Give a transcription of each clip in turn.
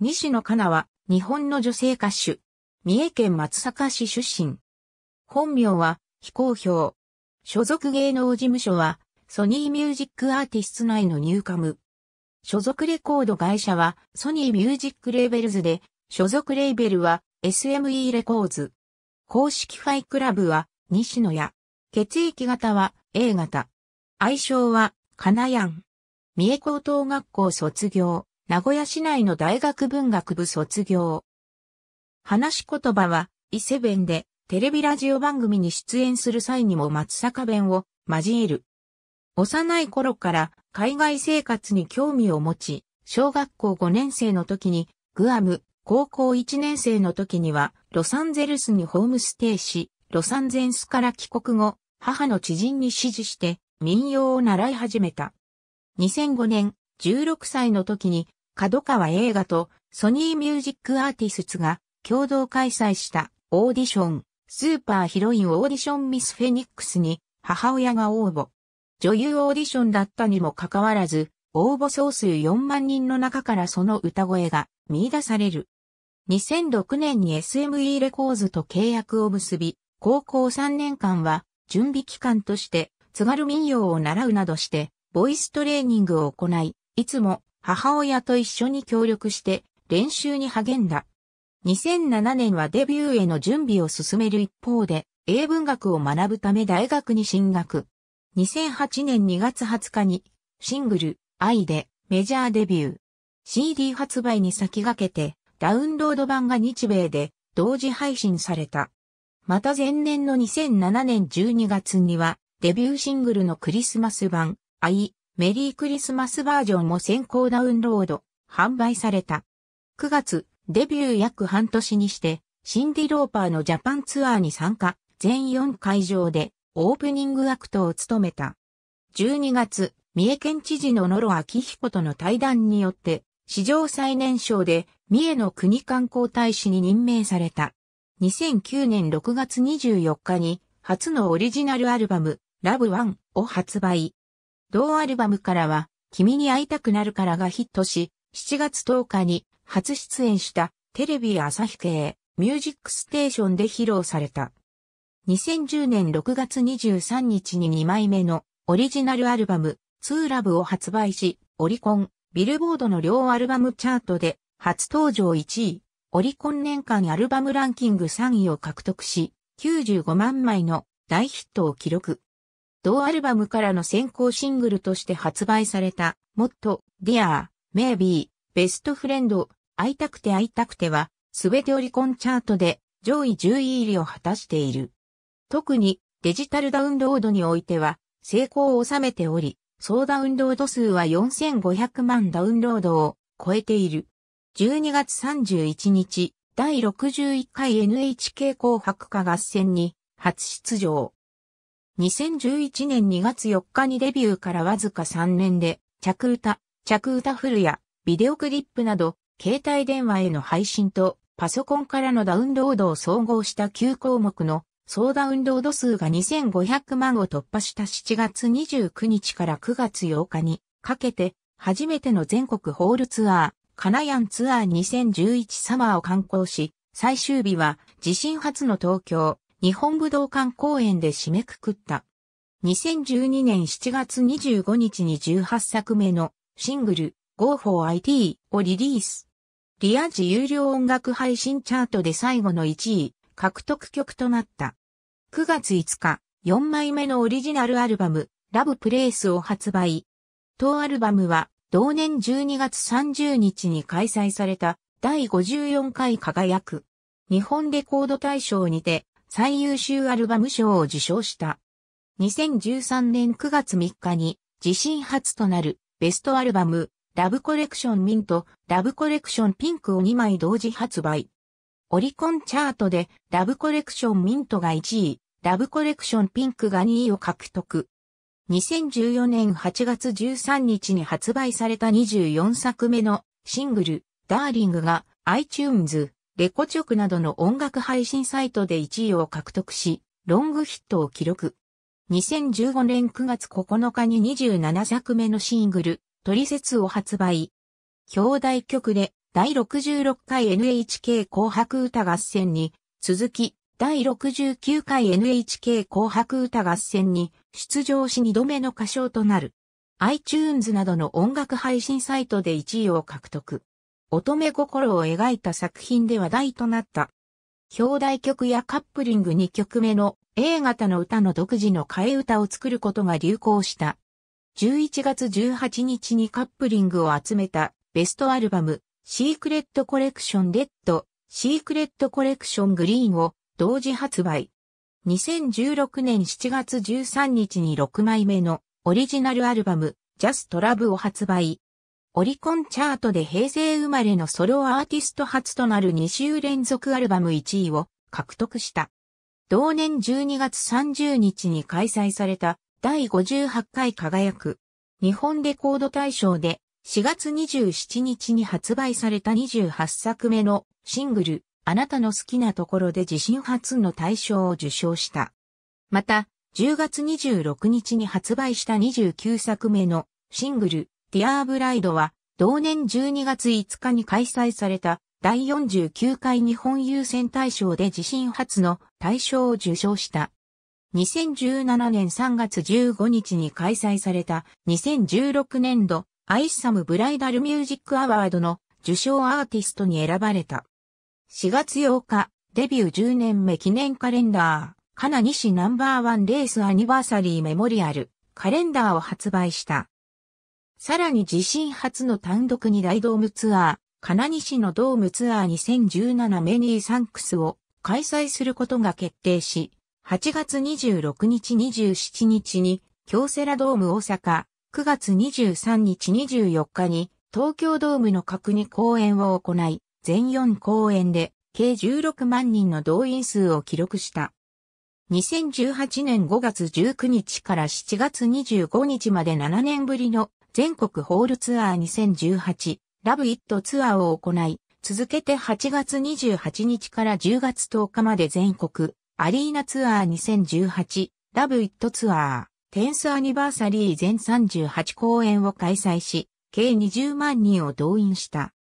西野カナは、日本の女性歌手。三重県松阪市出身。本名は、非公表。所属芸能事務所は、ソニーミュージックアーティスト内のニューカム。所属レコード会社は、ソニーミュージックレーベルズで、所属レーベルは、SME レコーズ。公式ファイクラブは、西野屋。血液型は、A 型。愛称は、カナヤン。三重高等学校卒業。名古屋市内の大学文学部卒業。話し言葉は、伊勢弁で、テレビラジオ番組に出演する際にも松阪弁を交える。幼い頃から海外生活に興味を持ち、小学校5年生の時にグアム、高校1年生の時にはロサンゼルスにホームステイし、ロサンゼンスから帰国後、母の知人に指示して民謡を習い始めた。2005年、16歳の時に角川映画とソニーミュージックアーティスツが共同開催したオーディション、スーパーヒロインオーディションミスフェニックスに母親が応募。女優オーディションだったにもかかわらず、応募総数4万人の中からその歌声が見出される。2006年に SME レコーズと契約を結び、高校3年間は準備期間として津軽民謡を習うなどして、ボイストレーニングを行い、いつも母親と一緒に協力して練習に励んだ。2007年はデビューへの準備を進める一方で、英文学を学ぶため大学に進学。2008年2月20日に、シングル、愛でメジャーデビュー。CD 発売に先駆けて、ダウンロード版が日米で同時配信された。また前年の2007年12月には、デビューシングルのクリスマス版、愛メリークリスマスバージョンも先行ダウンロード、販売された。9月、デビュー約半年にして、シンディ・ローパーのジャパンツアーに参加、全4会場でオープニングアクトを務めた。12月、三重県知事の野呂明彦との対談によって、史上最年少で三重の国観光大使に任命された。2009年6月24日に初のオリジナルアルバム、ラブワンを発売。同アルバムからは、君に会いたくなるからがヒットし、7月10日に初出演したテレビ朝日系ミュージックステーションで披露された。2010年6月23日に2枚目のオリジナルアルバム、ツーラブを発売し、オリコン、ビルボードの両アルバムチャートで初登場1位、オリコン年間アルバムランキング3位を獲得し、95万枚の大ヒットを記録。同アルバムからの先行シングルとして発売された、もっと、Dear, Maybe, Best Friend、会いたくて会いたくては、すべてオリコンチャートで上位10位入りを果たしている。特にデジタルダウンロードにおいては成功を収めており、総ダウンロード数は4500万ダウンロードを超えている。12月31日、第61回 NHK 紅白歌合戦に初出場。2011年2月4日にデビューからわずか3年で、着歌、着歌フルやビデオクリップなど、携帯電話への配信とパソコンからのダウンロードを総合した9項目の総ダウンロード数が2500万を突破した7月29日から9月8日にかけて初めての全国ホールツアー、カナヤンツアー2011サマーを観光し、最終日は地震初の東京、日本武道館公演で締めくくった。2012年7月25日に18作目のシングル Go for IT をリリース。リアジ有料音楽配信チャートで最後の1位獲得曲となった。9月5日、4枚目のオリジナルアルバム Love Place を発売。当アルバムは同年12月30日に開催された第54回輝く日本レコード大賞にて最優秀アルバム賞を受賞した。2013年9月3日に自身初となるベストアルバムラブコレクションミント、ラブコレクションピンクを2枚同時発売。オリコンチャートでラブコレクションミントが1位、ラブコレクションピンクが2位を獲得。2014年8月13日に発売された24作目のシングル、ダーリングが iTunes レコチョクなどの音楽配信サイトで1位を獲得し、ロングヒットを記録。2015年9月9日に27作目のシングル、トリセツを発売。表題曲で第66回 NHK 紅白歌合戦に続き第69回 NHK 紅白歌合戦に出場し2度目の歌唱となる。iTunes などの音楽配信サイトで1位を獲得。乙女心を描いた作品で話題となった。表題曲やカップリング2曲目の A 型の歌の独自の替え歌を作ることが流行した。11月18日にカップリングを集めたベストアルバムシークレットコレクションレッド、シークレットコレクショングリーンを同時発売。2016年7月13日に6枚目のオリジナルアルバムジャストラブを発売。オリコンチャートで平成生まれのソロアーティスト初となる2週連続アルバム1位を獲得した。同年12月30日に開催された第58回輝く日本レコード大賞で4月27日に発売された28作目のシングルあなたの好きなところで自身初の大賞を受賞した。また10月26日に発売した29作目のシングルディアーブライドは、同年12月5日に開催された第49回日本優先大賞で自身初の大賞を受賞した。2017年3月15日に開催された2016年度アイサムブライダルミュージックアワードの受賞アーティストに選ばれた。4月8日、デビュー10年目記念カレンダー、カナ西ナンバーワンレースアニバーサリーメモリアルカレンダーを発売した。さらに自身初の単独に大ドームツアー、金西のドームツアー2017メニーサンクスを開催することが決定し、8月26日27日に京セラドーム大阪、9月23日24日に東京ドームの角に公演を行い、全4公演で計16万人の動員数を記録した。2018年5月19日から7月25日まで7年ぶりの全国ホールツアー2018ラブイットツアーを行い、続けて8月28日から10月10日まで全国アリーナツアー2018ラブイットツアーテンスアニバーサリー全38公演を開催し、計20万人を動員した。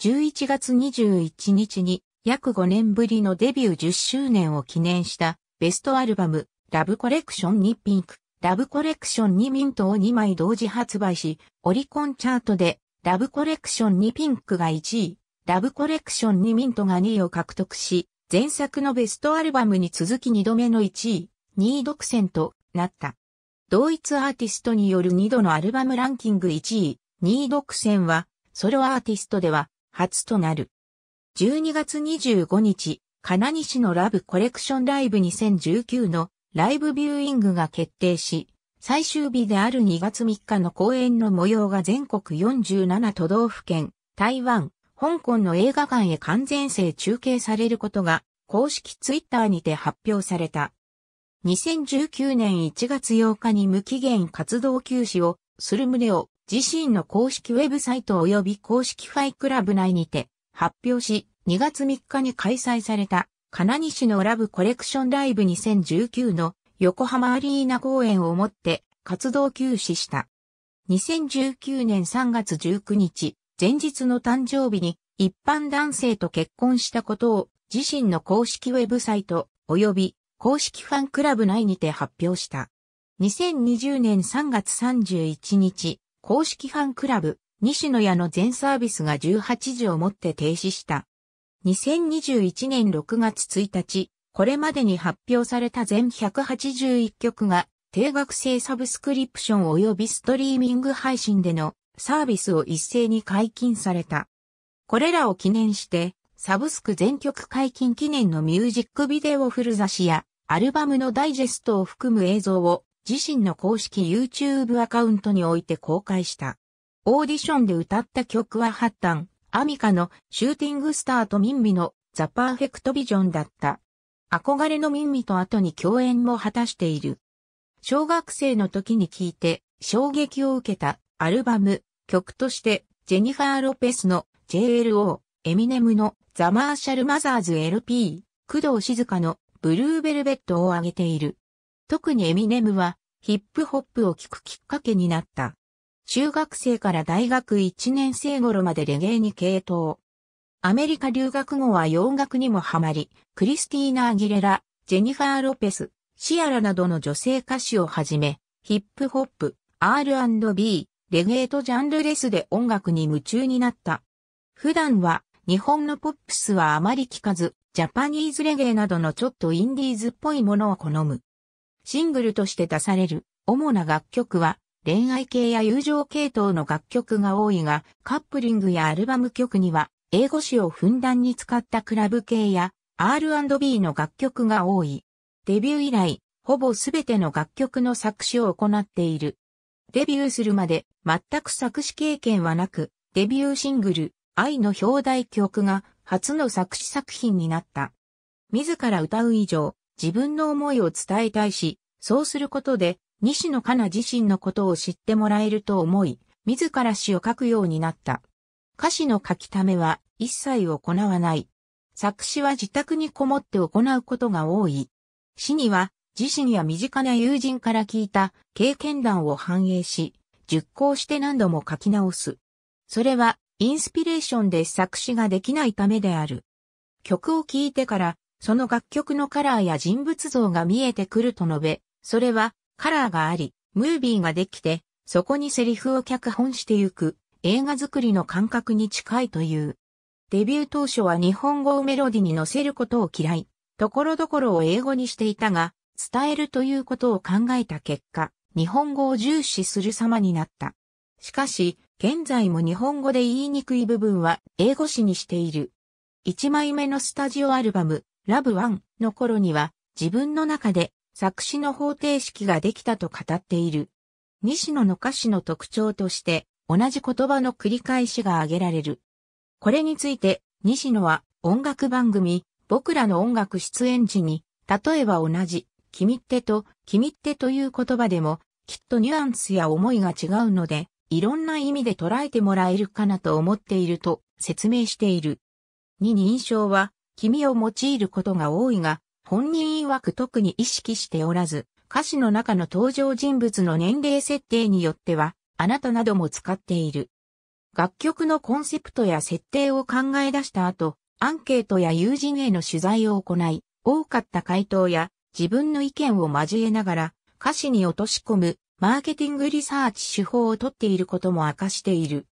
11月21日に約5年ぶりのデビュー10周年を記念したベストアルバム、ラブコレクションにピンク、ラブコレクションにミントを2枚同時発売し、オリコンチャートで、ラブコレクションにピンクが1位、ラブコレクションにミントが2位を獲得し、前作のベストアルバムに続き2度目の1位、2位独占となった。同一アーティストによる2度のアルバムランキング1位、2位独占は、ソロアーティストでは初となる。12月25日、金西のラブコレクションライブ2019のライブビューイングが決定し、最終日である2月3日の公演の模様が全国47都道府県、台湾、香港の映画館へ完全制中継されることが公式ツイッターにて発表された。2019年1月8日に無期限活動休止をする旨を自身の公式ウェブサイト及び公式ファイクラブ内にて発表し、2月3日に開催された、金西のラブコレクションライブ2019の横浜アリーナ公演をもって活動休止した。2019年3月19日、前日の誕生日に一般男性と結婚したことを自身の公式ウェブサイト及び公式ファンクラブ内にて発表した。2020年3月31日、公式ファンクラブ西野屋の全サービスが18時をもって停止した。2021年6月1日、これまでに発表された全181曲が定額制サブスクリプション及びストリーミング配信でのサービスを一斉に解禁された。これらを記念して、サブスク全曲解禁記念のミュージックビデオフル雑誌や、アルバムのダイジェストを含む映像を、自身の公式 YouTube アカウントにおいて公開した。オーディションで歌った曲は8単、アミカのシューティングスターとミンミのザ・パーフェクトビジョンだった。憧れのミンミと後に共演も果たしている。小学生の時に聴いて衝撃を受けたアルバム曲としてジェニファー・ロペスの JLO、エミネムのザ・マーシャル・マザーズ LP、工藤静香のブルーベルベットを挙げている。特にエミネムはヒップホップを聴くきっかけになった。中学生から大学1年生頃までレゲエに傾倒。アメリカ留学後は洋楽にもハマり、クリスティーナ・アギレラ、ジェニファー・ロペス、シアラなどの女性歌手をはじめ、ヒップホップ、R&B、レゲエとジャンルレスで音楽に夢中になった。普段は日本のポップスはあまり聞かず、ジャパニーズレゲエなどのちょっとインディーズっぽいものを好む。シングルとして出される主な楽曲は恋愛系や友情系統の楽曲が多いが、カップリングやアルバム曲には、英語詞をふんだんに使ったクラブ系や R&B の楽曲が多い。デビュー以来、ほぼすべての楽曲の作詞を行っている。デビューするまで全く作詞経験はなく、デビューシングル、愛の表題曲が初の作詞作品になった。自ら歌う以上、自分の思いを伝えたいし、そうすることで西野カナ自身のことを知ってもらえると思い、自ら詩を書くようになった。歌詞の書きためは一切行わない。作詞は自宅にこもって行うことが多い。詩には自身や身近な友人から聞いた経験談を反映し、熟考して何度も書き直す。それはインスピレーションで作詞ができないためである。曲を聴いてから、その楽曲のカラーや人物像が見えてくると述べ、それはカラーがあり、ムービーができて、そこにセリフを脚本してゆく、映画作りの感覚に近いという。デビュー当初は日本語をメロディに乗せることを嫌い、ところどころを英語にしていたが、伝えるということを考えた結果、日本語を重視する様になった。しかし、現在も日本語で言いにくい部分は英語詞にしている。1枚目のスタジオアルバム、ラブワンの頃には自分の中で作詞の方程式ができたと語っている。西野の歌詞の特徴として、同じ言葉の繰り返しが挙げられる。これについて、西野は音楽番組、僕らの音楽出演時に、例えば同じ、君ってと、君ってという言葉でも、きっとニュアンスや思いが違うので、いろんな意味で捉えてもらえるかなと思っていると説明している。に認証は、君を用いることが多いが、本人曰く特に意識しておらず、歌詞の中の登場人物の年齢設定によっては、あなたなども使っている。楽曲のコンセプトや設定を考え出した後、アンケートや友人への取材を行い、多かった回答や自分の意見を交えながら歌詞に落とし込むマーケティングリサーチ手法をとっていることも明かしている。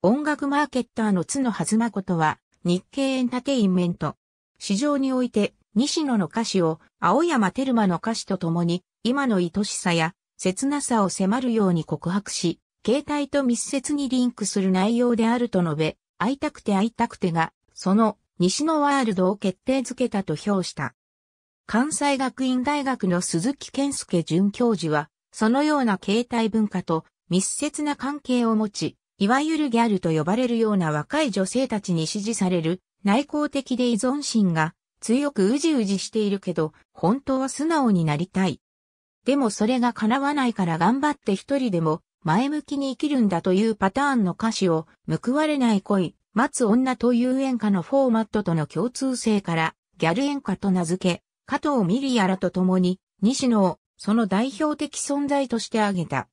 音楽マーケッターの津野はずまことは日経エンタテインメント。市場において西野の歌詞を青山テルマの歌詞とともに、今の愛しさや切なさを迫るように告白し、携帯と密接にリンクする内容であると述べ、会いたくて会いたくてが、その西野ワールドを決定づけたと評した。関西学院大学の鈴木健介准教授は、そのような携帯文化と密接な関係を持ち、いわゆるギャルと呼ばれるような若い女性たちに支持される内向的で依存心が強くうじうじしているけど、本当は素直になりたい。でもそれが叶わないから頑張って一人でも前向きに生きるんだというパターンの歌詞を報われない恋、待つ女という演歌のフォーマットとの共通性からギャル演歌と名付け、加藤ミリアらと共に西野をその代表的存在として挙げた。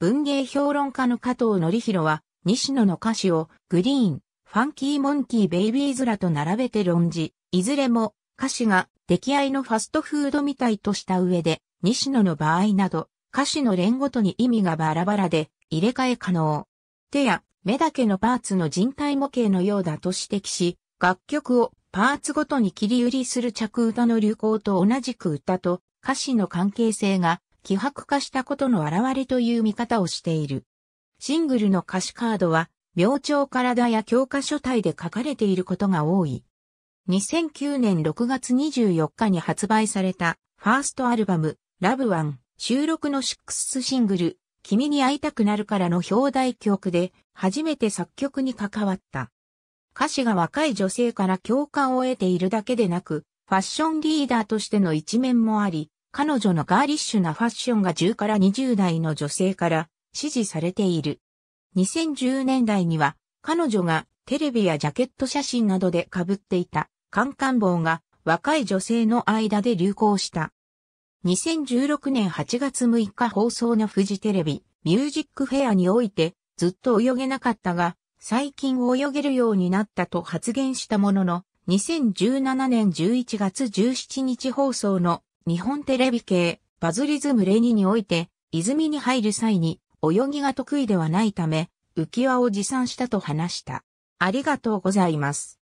文芸評論家の加藤則弘は西野の歌詞をグリーン、ファンキーモンキーベイビーズらと並べて論じ、いずれも歌詞が出来合いのファストフードみたいとした上で、西野の場合など、歌詞の連ごとに意味がバラバラで入れ替え可能。手や目だけのパーツの人体模型のようだと指摘し、楽曲をパーツごとに切り売りする着歌の流行と同じく歌と歌詞の関係性が希薄化したことの表れという見方をしている。シングルの歌詞カードは明朝体や教科書体で書かれていることが多い。2009年6月24日に発売されたファーストアルバム、ラブワン収録のシックスシングル、君に会いたくなるからの表題曲で初めて作曲に関わった。歌詞が若い女性から共感を得ているだけでなく、ファッションリーダーとしての一面もあり、彼女のガーリッシュなファッションが10から20代の女性から支持されている。2010年代には彼女がテレビやジャケット写真などで被っていたカンカン帽が若い女性の間で流行した。2016年8月6日放送のフジテレビミュージックフェアにおいてずっと泳げなかったが最近泳げるようになったと発言したものの2017年11月17日放送の日本テレビ系バズリズムレニにおいて泉に入る際に泳ぎが得意ではないため、浮き輪を持参したと話した。ありがとうございます。